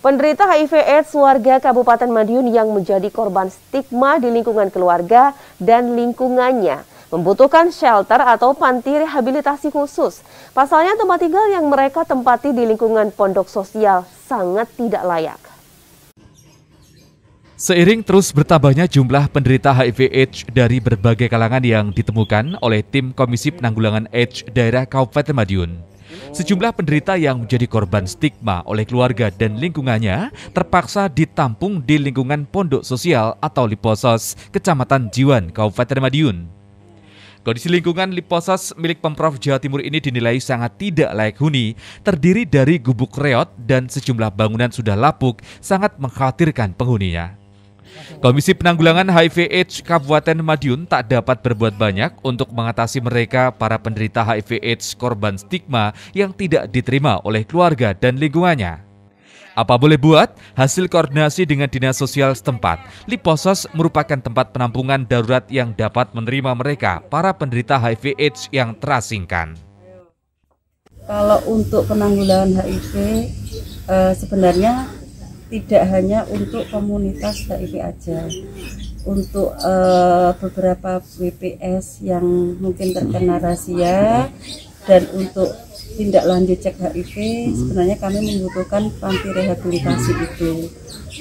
Penderita HIV AIDS warga Kabupaten Madiun yang menjadi korban stigma di lingkungan keluarga dan lingkungannya membutuhkan shelter atau panti rehabilitasi khusus. Pasalnya tempat tinggal yang mereka tempati di lingkungan pondok sosial sangat tidak layak. Seiring terus bertambahnya jumlah penderita HIV/AIDS dari berbagai kalangan yang ditemukan oleh tim Komisi Penanggulangan AIDS Daerah Kabupaten Madiun, sejumlah penderita yang menjadi korban stigma oleh keluarga dan lingkungannya terpaksa ditampung di lingkungan pondok sosial atau Liposos, Kecamatan Jiwan, Kabupaten Madiun. Kondisi lingkungan Liposos milik Pemprov Jawa Timur ini dinilai sangat tidak layak huni, terdiri dari gubuk reot dan sejumlah bangunan sudah lapuk, sangat mengkhawatirkan penghuninya. Komisi Penanggulangan HIV/AIDS Kabupaten Madiun tak dapat berbuat banyak untuk mengatasi mereka para penderita HIV/AIDS korban stigma yang tidak diterima oleh keluarga dan lingkungannya. Apa boleh buat? Hasil koordinasi dengan dinas sosial setempat, Liposos merupakan tempat penampungan darurat yang dapat menerima mereka, para penderita HIV/AIDS yang terasingkan. Kalau untuk penanggulangan HIV, eh, sebenarnya tidak hanya untuk komunitas HIV aja untuk uh, beberapa WPS yang mungkin terkena rahasia dan untuk tindak lanjut cek HIV hmm. sebenarnya kami membutuhkan panti rehabilitasi itu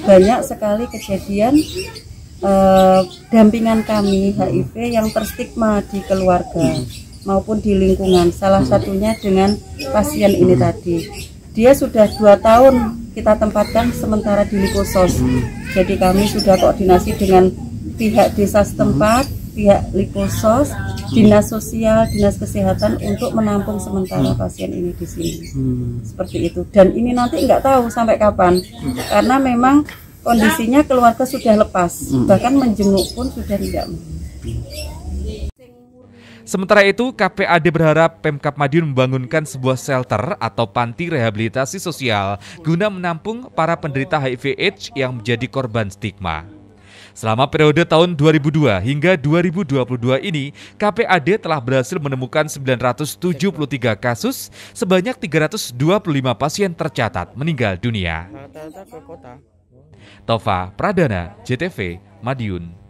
banyak sekali kejadian uh, dampingan kami HIV hmm. yang terstigma di keluarga hmm. maupun di lingkungan salah satunya dengan pasien ini tadi dia sudah dua tahun kita tempatkan sementara di Likosos. Jadi kami sudah koordinasi dengan pihak desa setempat, pihak Likosos, dinas sosial, dinas kesehatan untuk menampung sementara pasien ini di sini. Seperti itu. Dan ini nanti nggak tahu sampai kapan, karena memang kondisinya keluarga sudah lepas, bahkan menjenguk pun sudah tidak. Hmm. Sementara itu, KPAD berharap Pemkap Madiun membangunkan sebuah shelter atau panti rehabilitasi sosial guna menampung para penderita HIV/AIDS yang menjadi korban stigma. Selama periode tahun 2002 hingga 2022 ini, KPAD telah berhasil menemukan 973 kasus, sebanyak 325 pasien tercatat meninggal dunia. Tova Pradana, JTV, Madiun.